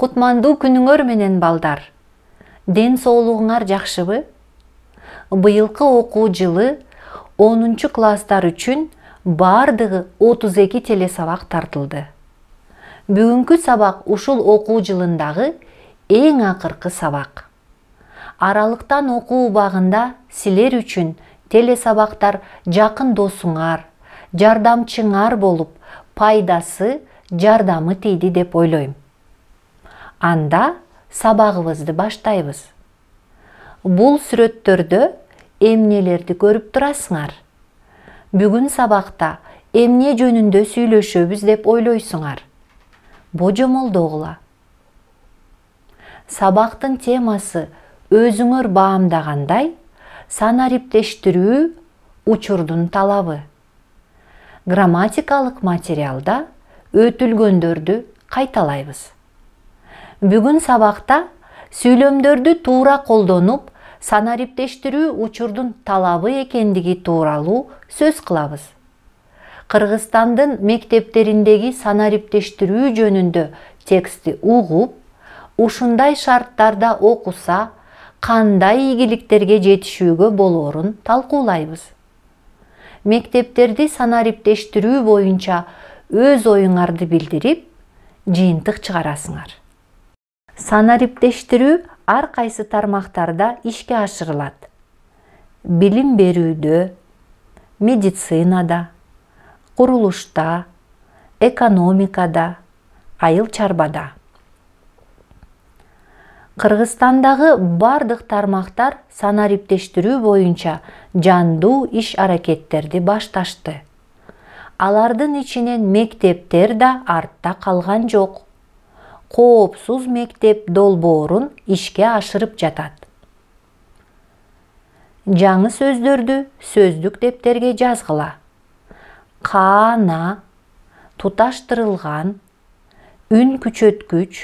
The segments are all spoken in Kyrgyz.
кутмандуу күнүңөр менен балдар ден соолугуңар жакшыбы быйылкы окуу жылы онунчу класстар үчүн баардыгы отуз эки телесабак тартылды бүгүнкү сабак ушул окуу жылындагы эң акыркы сабак аралыктан окуу убагында силер үчүн телесабактар жакын досуңар жардамчыңар болуп пайдасы жардамы тийди деп ойлойм анда сабағыбызды баштайбыз бұл сүрөттөрдө эмнелерди көрүп турасыңар бүгүн сабакта эмне жөнүндө сүйлөшөбүз деп ойлойсуңар божомолдогула сабактын темасы өзүңөр баамдагандай санариптештирүү учурдун талабы грамматикалык материалда өтүлгөндөрдү кайталайбыз бүгүн сабакта сүйлөмдөрдү туура колдонуп санариптештирүү учурдун талабы экендиги тууралуу сөз кылабыз кыргызстандын мектептериндеги санариптештирүү жөнүндө текстти угуп ушундай шарттарда окуса кандай ийгиликтерге жетишүүгө болоорун талкуулайбыз мектептерди санариптештирүү боюнча өз оюңарды билдирип жыйынтык чыгарасыңар санариптештирүү ар кайсы тармактарда ишке ашырылат билим берүүдө медицинада курулушта экономикада айыл чарбада кыргызстандагы бардык тармактар санариптештирүү боюнча жандуу иш аракеттерди башташты алардын ичинен мектептер да артта калган жок коопсуз мектеп долбоорун ишке ашырып жатат жаңы сөздөрдү сөздүк дептерге жазгыла каана туташтырылган үн күчөткүч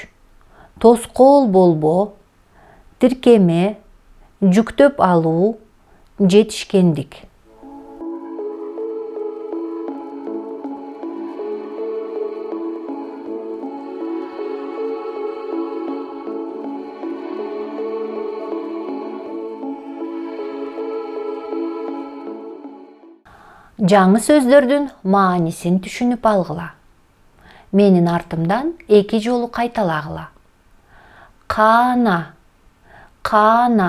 тоскоол болбо тиркеме жүктөп алуу жетишкендик жаңы сөздөрдүн маанисин түшүнүп алгыла менин артымдан эки жолу кайталагыла каана каана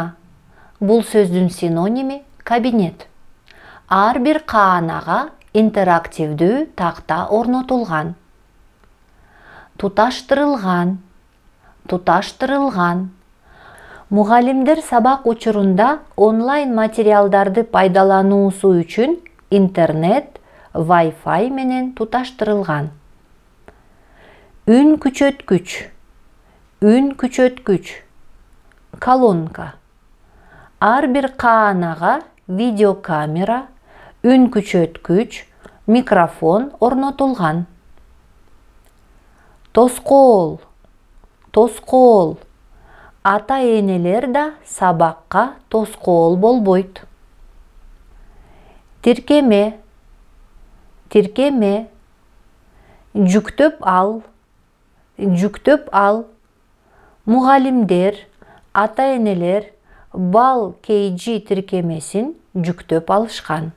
бул сөздүн синоними кабинет ар бир каанага интерактивдүү такта орнотулган туташтырылган туташтырылган мугалимдер сабак учурунда онлайн материалдарды пайдалануусу үчүн интернет wi-fi менен туташтырылган үн күчөткүч үн күчөткүч колонка ар бир каанага видеокамера үн күчөткүч микрофон орнотулган тоскоол тоскоол ата энелер да сабакка тоскоол болбойт тиркеме тиркеме жүктөп ал жүктөп ал мугалимдер ата энелер бал kg тиркемесин жүктөп алышкан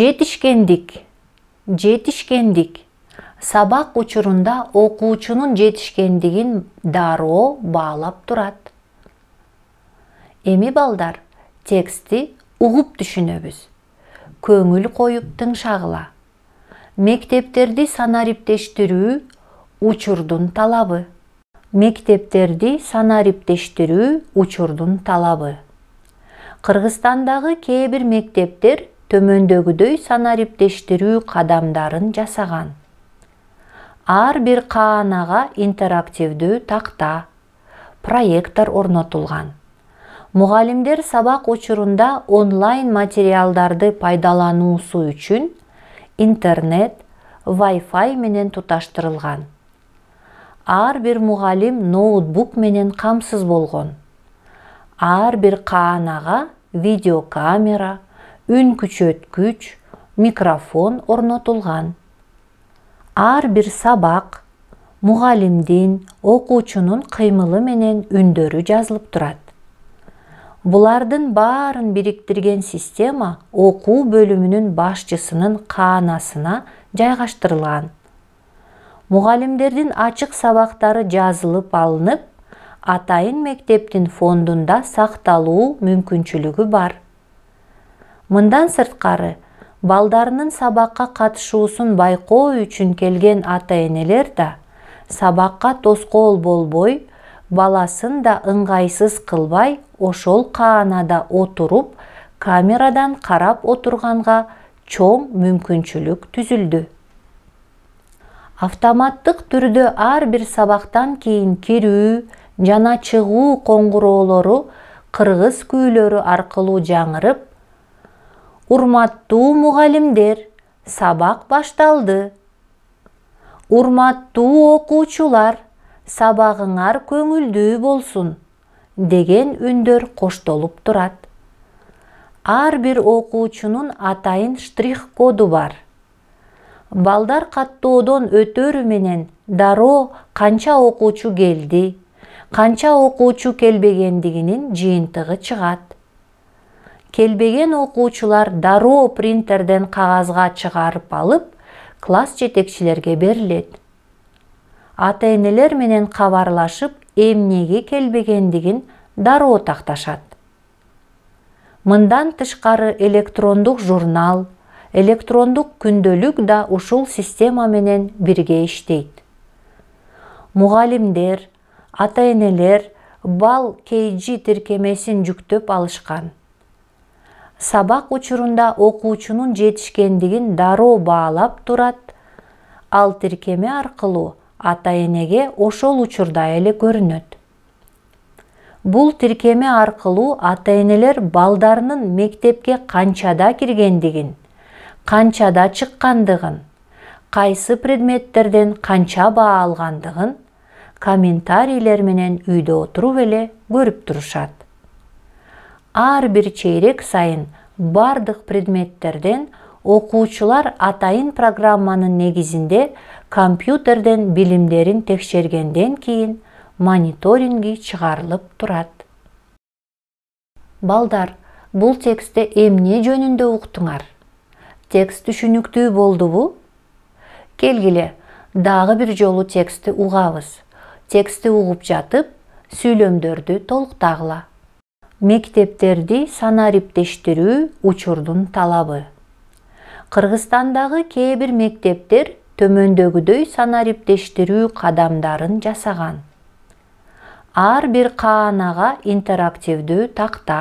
жетишкендик жетишкендик сабак учурунда окуучунун жетишкендигин дароо баалап турат эми балдар текстти угуп түшүнөбүз көңүл коюп тыңшагыла мектептерди санариптештирүү учурдун талабы мектептерди санариптештирүү учурдун талабы кыргызстандагы кээ бир мектептер төмөндөгүдөй санариптештирүү кадамдарын жасаган ар бир каанага интерактивдүү такта проектор орнотулган мугалимдер сабак учурунда онлайн материалдарды пайдалануусу үчүн интернет wi fi менен туташтырылган ар бир мугалим ноутбук менен камсыз болгон ар бир каанага видеокамера үн күчөткүч микрофон орнотулган ар бир сабак мугалимдин окуучунун кыймылы менен үндөрү жазылып турат бұлардың барын біріктірген система оқу бөлімінің басшысының қанасына жайғаштырылған мұғалімдердің ашық сабақтары жазылып алынып атайын мектептің фондында сақталуы мүмкіншілігі бар мындан сыртқары, балдарының сабаққа қатышуысын байкоо үшін келген ата энелер да сабаққа тосқол болбой баласын да ыңгайсыз кылбай ошол каанада отуруп камерадан карап отурганга чоң мүмкүнчүлүк түзүлдү автоматтык түрдө ар бир сабактан кийин кирүү жана чыгуу коңгуроолору кыргыз күүлөрү аркылуу жаңырып урматтуу мугалимдер сабак башталды урматтуу окуучулар сабагыңар көңүлдүү болсун деген үндөр коштолуп турат ар бир окуучунун атайын штрих коду бар балдар каттоодон өтөрү менен дароо канча окуучу келди канча окуучу келбегендигинин жыйынтыгы чыгат келбеген окуучулар дароо принтерден кагазга чыгарып алып класс жетекчилерге берилет ата энелер менен кабарлашып эмнеге келбегендигин дароо такташат мындан тышкары электрондук журнал электрондук күндөлүк да ушул система менен бирге иштейт мугалимдер ата энелер бал kg тиркемесин жүктөп алышкан сабак учурунда окуучунун жетишкендигин дароо баалап турат ал тиркеме аркылуу ата энеге ошол учурда эле көрүнөт бул тиркеме аркылуу ата энелер балдарынын мектепке канчада киргендигин канчада чыккандыгын кайсы предметтерден канча баа алгандыгын комментарийлер менен үйдө отуруп эле көрүп турушат ар бир чейрек сайын бардык предметтерден окуучулар атайын программанын негизинде компьютерден билимдерин текшергенден кийин мониторинги чыгарылып турат балдар бул текстте эмне жөнүндө уктуңар текст түшүнүктүү болдубу келгиле дагы бир жолу текстти угабыз текстти угуп жатып сүйлөмдөрдү толуктагыла мектептерди санариптештирүү учурдун талабы кыргызстандагы кээ бир мектептер төмөндөгүдөй санариптештирүү кадамдарын жасаган ар бир каанага интерактивдүү такта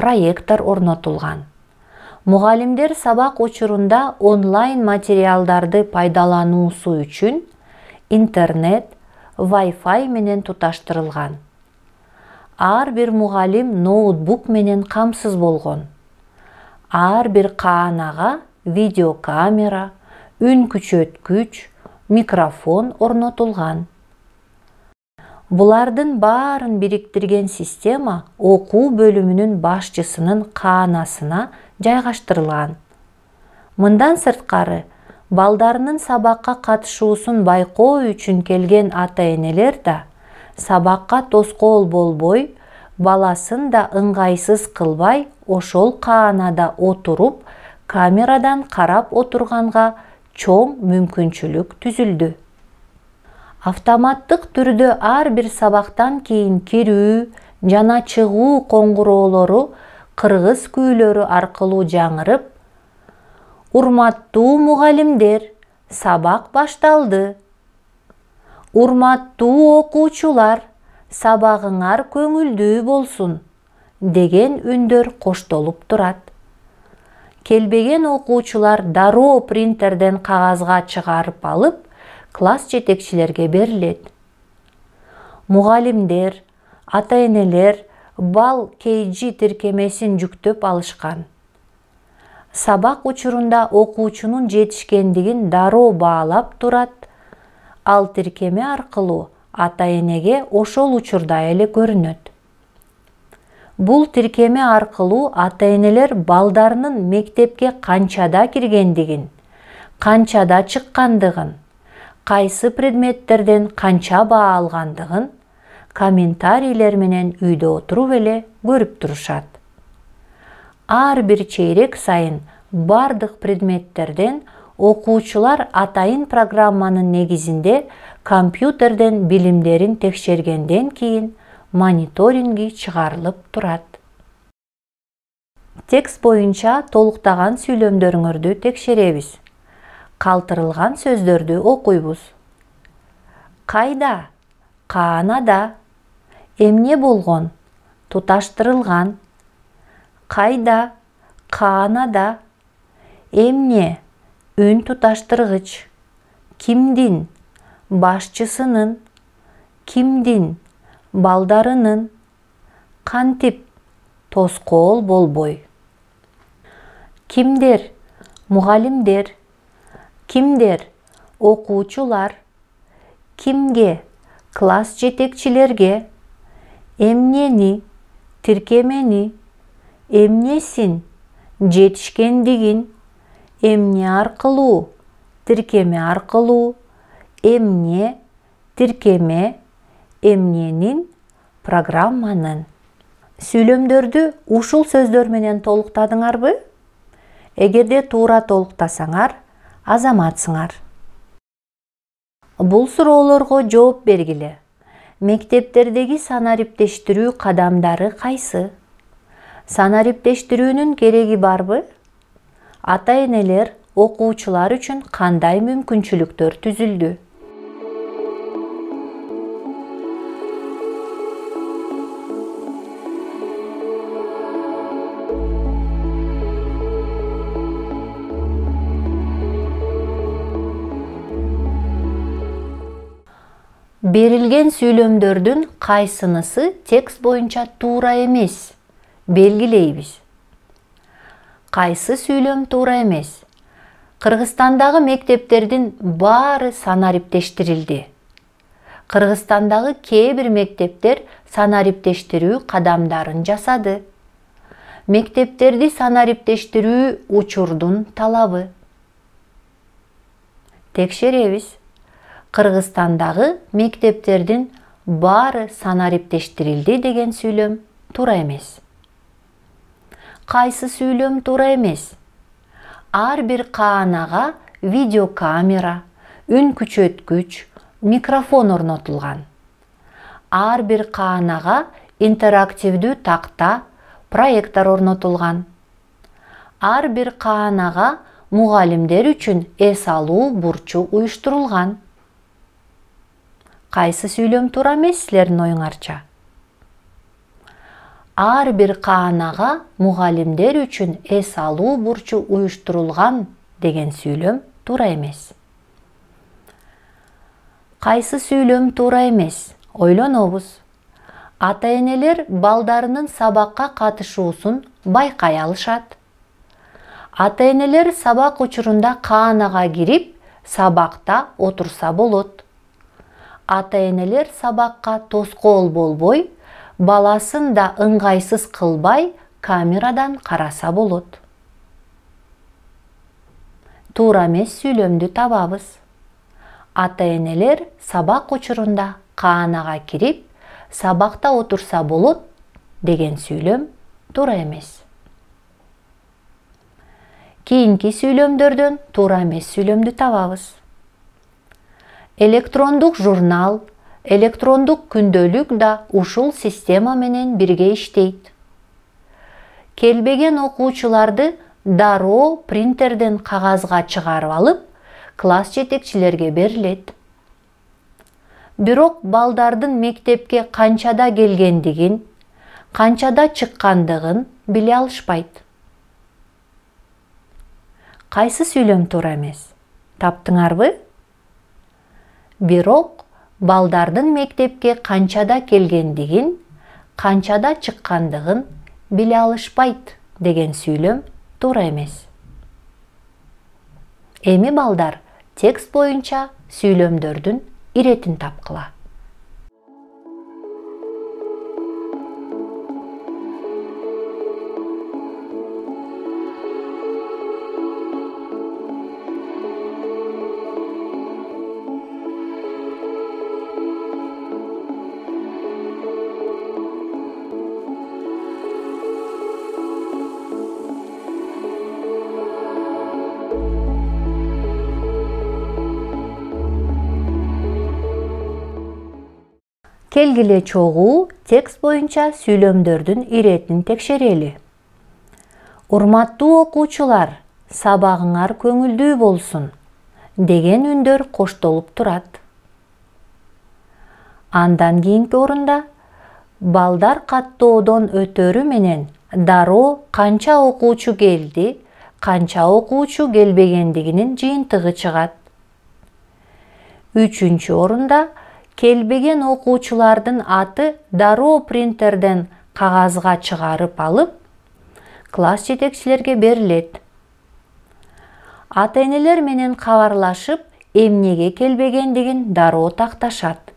проектор орнотулган мугалимдер сабак учурунда онлайн материалдарды пайдалануусу үчүн интернет wi fi менен туташтырылган ар бир мугалим ноутбук менен камсыз болгон ар бир каанага видеокамера үн күчөткүч микрофон орнотулган булардын баарын бириктирген система окуу бөлүмүнүн башчысынын каанасына жайгаштырылган мындан сырткары балдарынын сабакка катышуусун байкоо үчүн келген ата энелер да сабакка тоскоол болбой баласын да ыңгайсыз кылбай ошол каанада отуруп камерадан карап отурганга чоң мүмкүнчүлүк түзүлдү автоматтык түрдө ар бир сабактан кийин кирүү жана чыгуу коңгуроолору кыргыз күүлөрү аркылуу жаңырып урматтуу мугалимдер сабак башталды урматтуу окуучулар сабагыңар көңүлдүү болсун деген үндөр коштолуп турат келбеген окуучулар дароо принтерден кагазга чыгарып алып класс жетекчилерге берилет мугалимдер ата энелер бал kg тиркемесин жүктөп алышкан сабак учурунда окуучунун жетишкендигин дароо баалап турат ал тиркеме аркылуу ата энеге ошол учурда эле көрүнөт бұл тіркеме арқылу ата энелер мектепке қанчада киргендигин қанчада шыққандығын қайсы предметтерден қанча баа алғандығын, комментарийлер менен үйдө отуруп көріп көрүп турушат ар бир чейрек сайын бардық предметтерден окуучулар атайын программанын негизинде компьютерден білімдерін текшергенден кейін мониторинги чыгарылып турат текст боюнча толуктаган сүйлөмдөрүңөрдү текшеребиз калтырылган сөздөрдү окуйбуз кайда каанада эмне болгон туташтырылган кайда каанада эмне үн туташтыргыч кимдин башчысынын кимдин балдарынын кантип тоскоол болбой кимдер мугалимдер кимдер окуучулар кимге класс жетекчилерге эмнени тиркемени эмнесин жетишкендигин эмне аркылуу тиркеме аркылуу эмне тиркеме эмненин программанын сүйлөмдөрдү ушул сөздөр менен толуктадыңарбы эгерде туура толуктасаңар азаматсыңар бул суроолорго жооп бергиле мектептердеги санариптештирүү кадамдары кайсы санариптештирүүнүн кереги барбы ата энелер окуучулар үчүн кандай мүмкүнчүлүктөр түзүлдү берілген сөйлемдердің қайсынысы текст бойынша тура емес белгілейбіз қайсы сөйлем тура емес қырғызстандағы мектептердің бары санариптештірілді қырғызстандағы кейбір мектептер санариптештіру қадамдарын жасады мектептерді санариптештіру учурдун талабы текшеребиз кыргызстандагы мектептердин баары санариптештирилди деген сүйлөм туура эмес кайсы сүйлөм туура эмес ар бир каанага видеокамера үн күчөткүч микрофон орнотулган ар бир каанага интерактивдүү такта проектор орнотулган ар бир каанага мугалимдер үчүн эс алуу бурчу уюштурулган кайсы сүйлөм туура эмес силердин оюңарча ар бир каанага мугалимдер үчүн эс алуу бурчу уюштурулган деген сүйлөм туура эмес кайсы сүйлөм туура эмес ойлонобуз ата энелер балдарынын сабакка катышуусун байкай алышат ата энелер сабак учурунда каанага кирип сабакта отурса болот ата энелер сабакка тоскоол болбой баласын да ыңгайсыз кылбай камерадан караса болот туура эмес сүйлөмдү табабыз ата энелер сабак учурунда каанага кирип сабакта отурса болот деген сүйлөм туура эмес кийинки сүйлөмдөрдөн туура эмес сүйлөмдү табабыз электрондук журнал электрондук күндөлүк да ушул система менен бирге иштейт келбеген окуучуларды дароо принтерден кагазга чыгарып алып класс жетекчилерге берилет бирок балдардын мектепке канчада келгендигин канчада чыккандыгын биле алышпайт кайсы сүйлөм туура эмес таптыңарбы бирок балдардын мектепке канчада келгендигин канчада чыккандыгын биле алышпайт деген сүйлөм туура эмес эми балдар текст боюнча сүйлөмдөрдүн иретин тапкыла келгіле чогуу текст боюнча сүйлөмдөрдүн иретин текшерели урматтуу окуучулар сабағыңар көңүлдүү болсун деген үндөр коштолуп турат андан кийинки орунда балдар каттоодон өтөрү менен дароо канча окуучу келди канча окуучу келбегендигинин жыйынтыгы чыгат үчүнчү орунда келбеген окуучулардын аты дароо принтерден кагазга чыгарып алып класс жетекчилерге берилет ата энелер менен кабарлашып эмнеге келбегендигин дароо такташат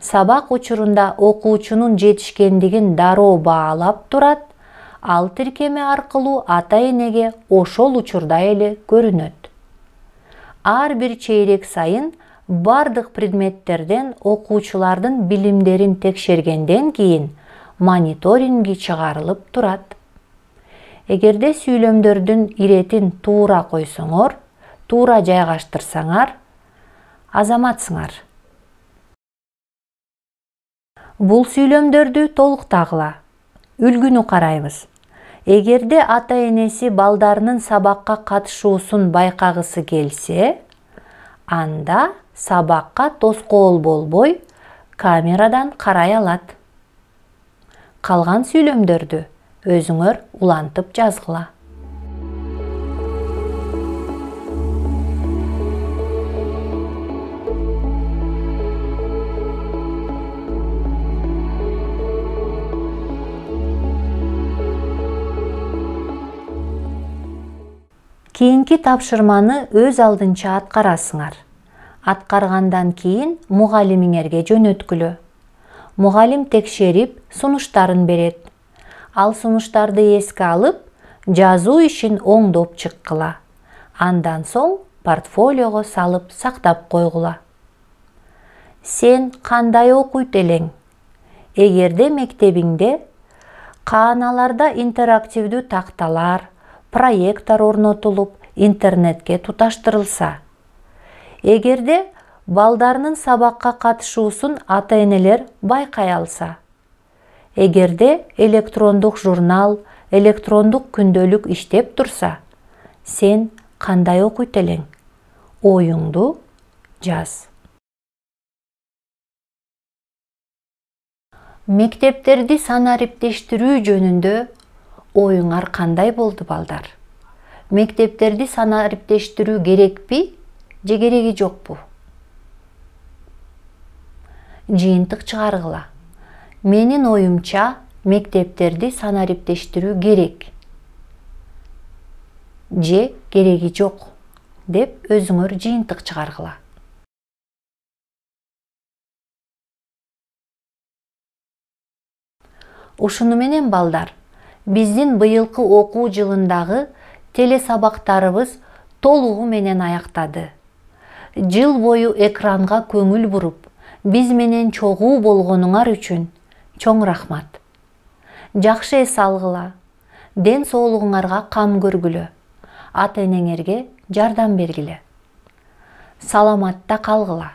сабак учурунда окуучунун жетишкендигин дароо баалап турат ал тиркеме аркылуу ата энеге ошол учурда эле көрүнөт ар бир чейрек сайын бардык предметтерден окуучулардын билимдерин текшергенден кийин мониторинги чыгарылып турат эгерде сүйлөмдөрдүн иретин туура койсоңор туура жайгаштырсаңар азаматсыңар бул сүйлөмдөрдү толуктагыла үлгүнү карайбыз эгерде ата энеси балдарынын сабакка катышуусун байкагысы келсе анда сабаққа тосқол болбой камерадан қарай алат қалған сөйлемдерді өзіңір ұлантып жазғыла кийинки тапшырманы өз алдынча аткарасыңар аткаргандан кийин мугалимиңерге жөнөткүлө мугалим текшерип сунуштарын берет ал сунуштарды эске алып жазуу ишин оңдоп чыккыла андан соң портфолиого салып сактап койгула сен кандай окуйт элең эгерде мектебиңде кааналарда интерактивдүү такталар проектор орнотулуп интернетке туташтырылса эгерде балдарынын сабакка катышуусун ата энелер байкай алса эгерде электрондук журнал электрондук күндөлүк иштеп турса сен кандай окуйт элең оюңду жаз мектептерди санариптештирүү жөнүндө оюңар кандай болду балдар мектептерди санариптештирүү керекпи же кереги жокпу жыйынтык чыгаргыла менин оюмча мектептерди санариптештирүү керек же кереги жок деп өзүңөр жыйынтык чыгаргыла ушуну менен балдар биздин быйылкы окуу жылындагы телесабактарыбыз толугу менен аяктады жыл бою экранга көңүл буруп биз менен чогуу болгонуңар үчүн чоң рахмат жакшы эс алгыла ден соолугуңарга кам көргүлө ата энеңерге жардам бергиле саламатта калгыла